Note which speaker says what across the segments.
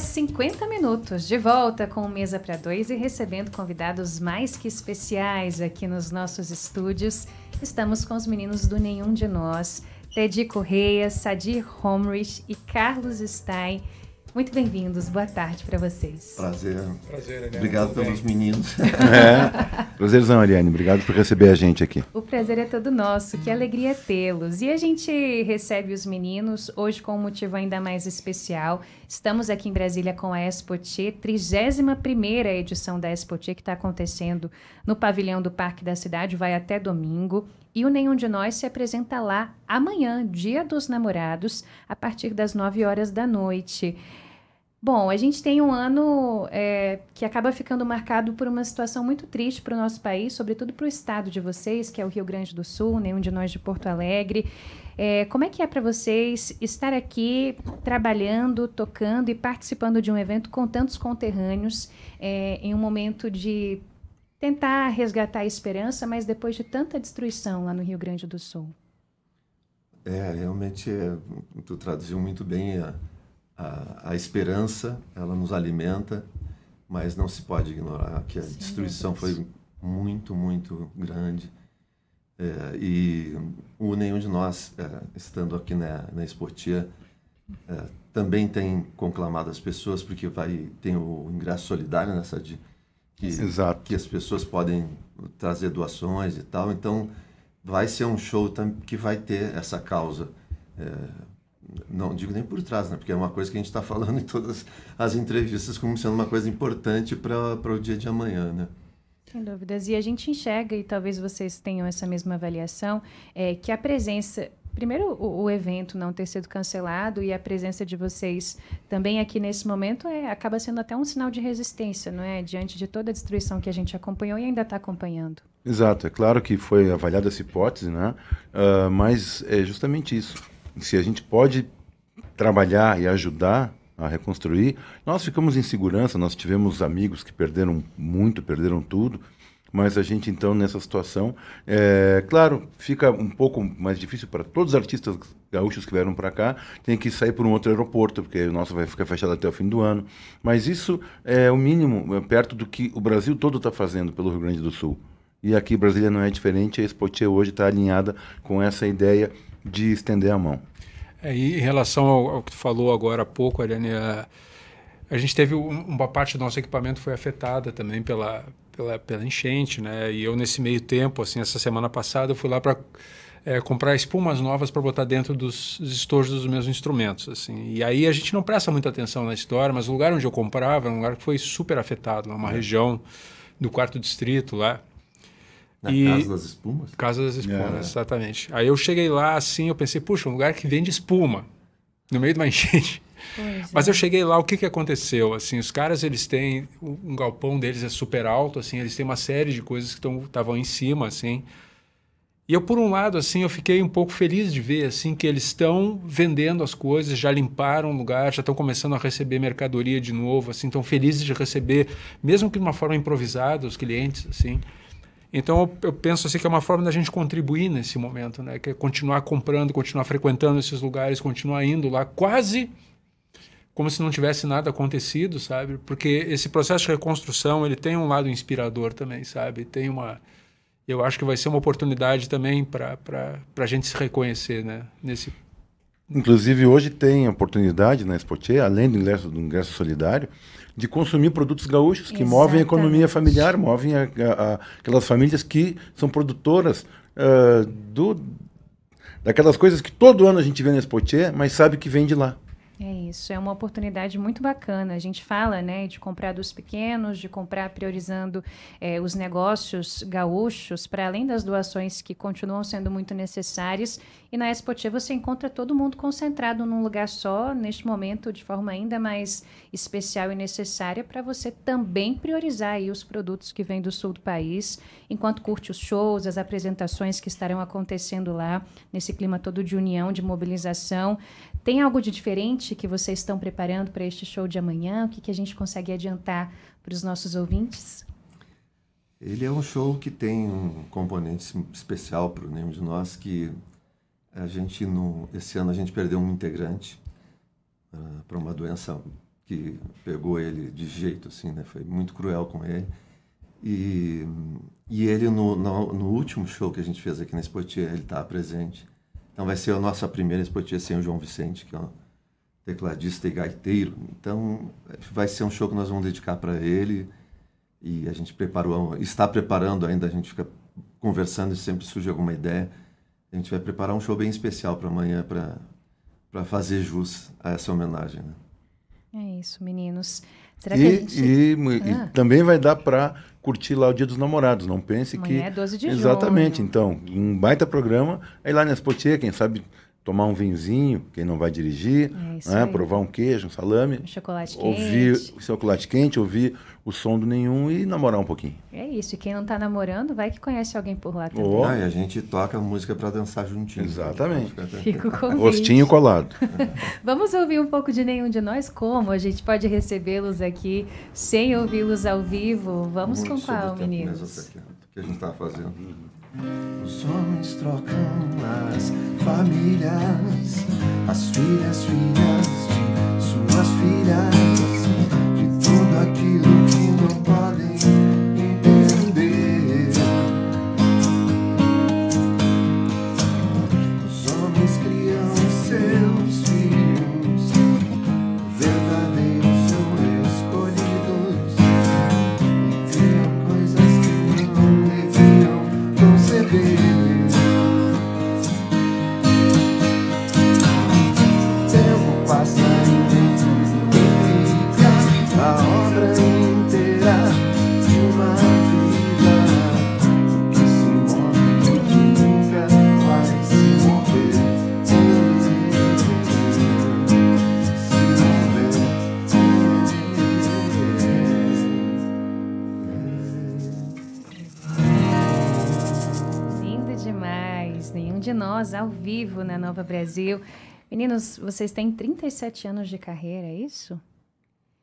Speaker 1: 50 minutos. De volta com Mesa para Dois e recebendo convidados mais que especiais aqui nos nossos estúdios. Estamos com os meninos do Nenhum de Nós, Teddy Correia, Sadir Homrich e Carlos Stein. Muito bem-vindos, boa tarde para vocês. Prazer.
Speaker 2: Prazer, Obrigado pelos bem. meninos.
Speaker 3: É. Prazerzão, Eliane. Obrigado por receber a gente aqui.
Speaker 1: O prazer é todo nosso. Que alegria tê-los. E a gente recebe os meninos hoje com um motivo ainda mais especial. Estamos aqui em Brasília com a Expoti, 31ª edição da Expoti, que está acontecendo no pavilhão do Parque da Cidade, vai até domingo. E o Nenhum de Nós se apresenta lá amanhã, Dia dos Namorados, a partir das 9 horas da noite. Bom, a gente tem um ano é, que acaba ficando marcado por uma situação muito triste para o nosso país, sobretudo para o estado de vocês, que é o Rio Grande do Sul, nenhum de nós de Porto Alegre. É, como é que é para vocês estar aqui trabalhando, tocando e participando de um evento com tantos conterrâneos é, em um momento de tentar resgatar a esperança, mas depois de tanta destruição lá no Rio Grande do Sul?
Speaker 2: É, realmente, tu traduziu muito bem a a, a esperança, ela nos alimenta, mas não se pode ignorar que a Sim, é destruição foi muito, muito grande. É, e o nenhum de nós, é, estando aqui na, na Esportia, é, também tem conclamado as pessoas, porque vai, tem o ingresso solidário nessa né, de que, Exato. que as pessoas podem trazer doações e tal. Então, vai ser um show que vai ter essa causa não digo nem por trás, né? Porque é uma coisa que a gente está falando em todas as entrevistas como sendo uma coisa importante para o dia de amanhã, né?
Speaker 1: Sem dúvidas. E a gente enxerga, e talvez vocês tenham essa mesma avaliação, é, que a presença primeiro o, o, evento não ter sido cancelado e a presença de vocês também aqui nesse momento é, acaba sendo até um sinal de resistência, não é? Diante de toda a destruição que a gente acompanhou e ainda está acompanhando.
Speaker 3: Exato, é claro que foi avaliada essa hipótese, né? Uh, mas é justamente isso se a gente pode trabalhar e ajudar a reconstruir, nós ficamos em segurança, nós tivemos amigos que perderam muito, perderam tudo, mas a gente então nessa situação, é, claro, fica um pouco mais difícil para todos os artistas gaúchos que vieram para cá, tem que sair por um outro aeroporto, porque o nosso vai ficar fechado até o fim do ano. Mas isso é o mínimo, é perto do que o Brasil todo está fazendo pelo Rio Grande do Sul. E aqui Brasília não é diferente, a Expotia hoje está alinhada com essa ideia de estender a mão.
Speaker 4: É, em relação ao, ao, que tu falou agora há pouco, Ariane, a, é, a gente teve um, uma parte do nosso equipamento foi afetada também pela, pela, pela, enchente, né? E eu nesse meio tempo, assim, essa semana passada, eu fui lá para é, comprar espumas novas para botar dentro dos estojos dos meus instrumentos, assim. E aí a gente não presta muita atenção na história, mas o lugar onde eu comprava era um lugar que foi super afetado, né? uma é. região do quarto distrito lá. Na e... Casa das Espumas? Casa das Espumas, é. exatamente. Aí eu cheguei lá assim, eu pensei, puxa, um lugar que vende espuma, no meio de uma enchente. Pois Mas é. eu cheguei lá, o que, que aconteceu? Assim, os caras, eles têm... Um galpão deles é super alto, assim, eles têm uma série de coisas que estavam em cima, assim. E eu, por um lado, assim, eu fiquei um pouco feliz de ver, assim, que eles estão vendendo as coisas, já limparam o lugar, já estão começando a receber mercadoria de novo, assim, estão felizes de receber, mesmo que de uma forma improvisada, os clientes, assim. Então eu, eu, penso assim que é uma forma da gente contribuir nesse momento, né? Que é continuar comprando, continuar frequentando esses lugares, continuar indo lá, quase como se não tivesse nada acontecido, sabe? Porque esse processo de reconstrução ele tem um lado inspirador também, sabe? Tem uma, eu acho que vai ser uma oportunidade também para para a gente se reconhecer, né? Nesse
Speaker 3: Inclusive, hoje tem a oportunidade na né, Expotier, além do ingresso, do ingresso solidário, de consumir produtos gaúchos que Exatamente. movem a economia familiar, movem a, a, a, aquelas famílias que são produtoras uh, do, daquelas coisas que todo ano a gente vê na Expotier, mas sabe que vem de lá.
Speaker 1: É isso, é uma oportunidade muito bacana. A gente fala né, de comprar dos pequenos, de comprar priorizando é, os negócios gaúchos, para além das doações que continuam sendo muito necessárias. E na Expotia você encontra todo mundo concentrado num lugar só, neste momento, de forma ainda mais especial e necessária, para você também priorizar aí os produtos que vêm do sul do país, enquanto curte os shows, as apresentações que estarão acontecendo lá, nesse clima todo de união, de mobilização. Tem algo de diferente que vocês estão preparando para este show de amanhã? O que, que a gente consegue adiantar para os nossos ouvintes?
Speaker 2: Ele é um show que tem um componente especial para o de Nós, que a gente, no, esse ano, a gente perdeu um integrante uh, ah, para uma doença que pegou ele de jeito, assim, né? Foi muito cruel com ele. E, e ele, no, no, no último show que a gente fez aqui na Esportia, ele está presente. Então vai ser a nossa primeira esportiva sem o João Vicente, que é um tecladista e gaiteiro. Então vai ser um show que nós vamos dedicar para ele e a gente preparou, está preparando ainda, a gente fica conversando e sempre surge alguma ideia. A gente vai preparar um show bem especial para amanhã para para fazer jus a essa homenagem, né?
Speaker 1: É isso, meninos. Será e, que a gente... e, ah. e também
Speaker 2: vai dar para curtir
Speaker 3: lá o Dia dos Namorados. Não pense Amanhã que. É 12 de Exatamente. Junho. Então, um baita programa. Aí lá na Espotier, quem sabe tomar um vinzinho, quem não vai dirigir, é né? provar um queijo, um salame, um chocolate ouvir quente. o chocolate quente, ouvir o som do nenhum e namorar um pouquinho.
Speaker 1: É isso, e quem não está namorando, vai que conhece alguém por lá também. Oh. Ah, e
Speaker 2: a gente toca música para dançar juntinho. Exatamente.
Speaker 1: Fico com Rostinho colado. Vamos ouvir um pouco de nenhum de nós como a gente pode recebê-los aqui sem ouvi-los ao vivo. Vamos Muito com qual, meninos?
Speaker 2: O que a gente está fazendo. Os homens trocam as famílias, as filhas, filhas de suas filhas, de tudo aquilo que não pode.
Speaker 1: mais nenhum de nós, ao vivo na Nova Brasil. Meninos, vocês têm 37 anos de carreira, é isso?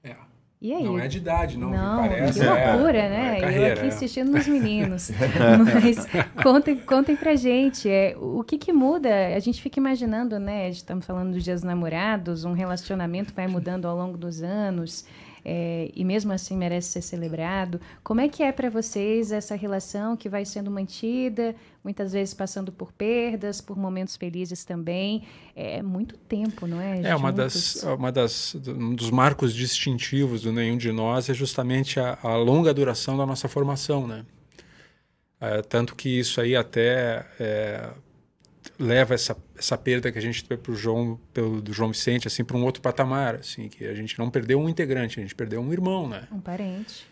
Speaker 4: É. E aí? Não é de idade, não, não parece. Que é, loucura, né? é, né? É carreira, Eu aqui é. assistindo nos meninos. Mas contem,
Speaker 1: contem pra gente, é, o que que muda? A gente fica imaginando, né? Estamos tá falando dos dias namorados, um relacionamento vai mudando ao longo dos anos é, e mesmo assim merece ser celebrado. Como é que é para vocês essa relação que vai sendo mantida, muitas vezes passando por perdas, por momentos felizes também? É muito tempo, não é? É uma das, uma
Speaker 4: das um dos marcos distintivos do nenhum de nós é justamente a, a longa duração da nossa formação, né? É, tanto que isso aí até é, leva essa, essa perda que a gente teve pro João, pelo, do João Vicente, assim, para um outro patamar, assim, que a gente não perdeu um integrante, a gente perdeu um irmão, né?
Speaker 1: Um parente.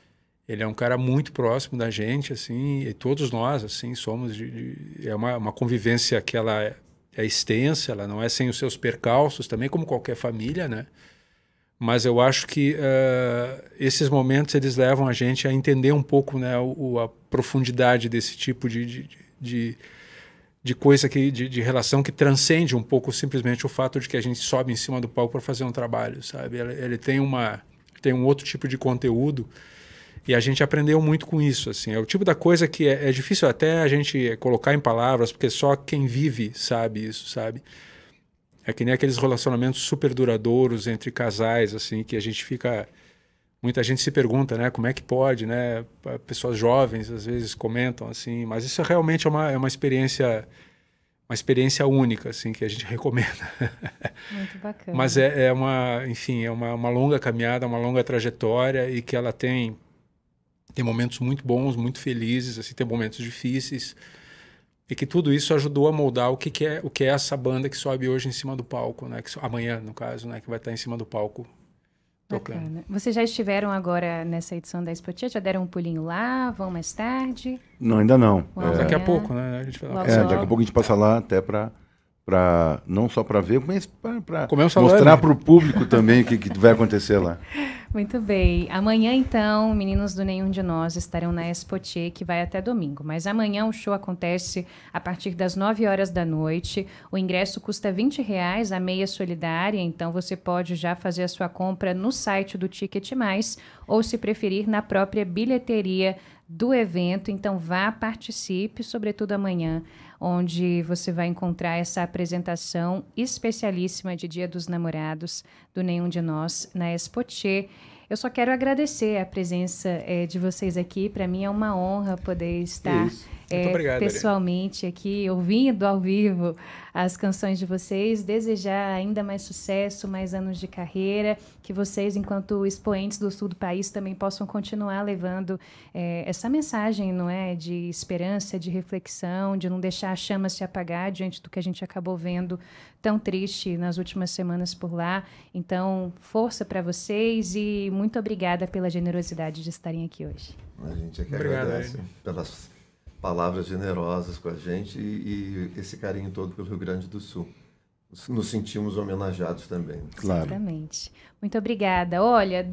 Speaker 4: Ele é um cara muito próximo da gente, assim, e todos nós, assim, somos de, de, é uma, uma convivência que ela é, é extensa, ela não é sem os seus percalços também, como qualquer família, né? Mas eu acho que uh, esses momentos eles levam a gente a entender um pouco né, o, a profundidade desse tipo de, de, de de coisa que de, de, relação que transcende um pouco simplesmente o fato de que a gente sobe em cima do palco para fazer um trabalho, sabe? Ele, ele, tem uma tem um outro tipo de conteúdo e a gente aprendeu muito com isso, assim. É o tipo da coisa que é, é difícil até a gente colocar em palavras, porque só quem vive sabe isso, sabe? É que nem aqueles relacionamentos super duradouros entre casais, assim, que a gente fica muita gente se pergunta, né, como é que pode, né? Pessoas jovens às vezes comentam assim, mas isso realmente é uma, é uma experiência uma experiência única, assim, que a gente recomenda. Muito bacana. mas é, é, uma, enfim, é uma, uma longa caminhada, uma longa trajetória e que ela tem tem momentos muito bons, muito felizes, assim, tem momentos difíceis e que tudo isso ajudou a moldar o que, que é o que é essa banda que sobe hoje em cima do palco, né? Que, amanhã, no caso, né? Que vai estar em cima do palco
Speaker 1: Bacana. Vocês já estiveram agora nessa edição da Expo Já deram um pulinho lá? Vão mais tarde?
Speaker 3: Não, ainda não. É... Daqui a pouco, né? A gente vai lá. É, daqui a pouco a gente passa lá até para para não só para ver, mas para mostrar né? para o público também o que, que vai acontecer lá.
Speaker 1: Muito bem. Amanhã, então, meninos do Nenhum de Nós estarão na Espotier, que vai até domingo. Mas amanhã o show acontece a partir das 9 horas da noite. O ingresso custa 20 reais, a meia solidária, então você pode já fazer a sua compra no site do Ticket Mais ou, se preferir, na própria bilheteria do evento. Então vá, participe, sobretudo amanhã, onde você vai encontrar essa apresentação especialíssima de Dia dos Namorados do Nenhum de Nós na Espotier. Eu só quero agradecer a presença é, de vocês aqui. Para mim é uma honra poder estar é, é obrigado, pessoalmente aqui, ouvindo ao vivo as canções de vocês. Desejar ainda mais sucesso, mais anos de carreira, que vocês, enquanto expoentes do sul do país, também possam continuar levando é, essa mensagem, não é, de esperança, de reflexão, de não deixar a chama se apagar diante do que a gente acabou vendo tão triste nas últimas semanas por lá. Então, força para vocês e muito obrigada pela generosidade de estarem aqui hoje.
Speaker 2: A gente é que Obrigado, agradece pelas palavras generosas com a gente e, e, esse carinho todo pelo Rio Grande do Sul. Nos sentimos homenageados também. Claro.
Speaker 1: Exatamente. Muito obrigada. Olha, do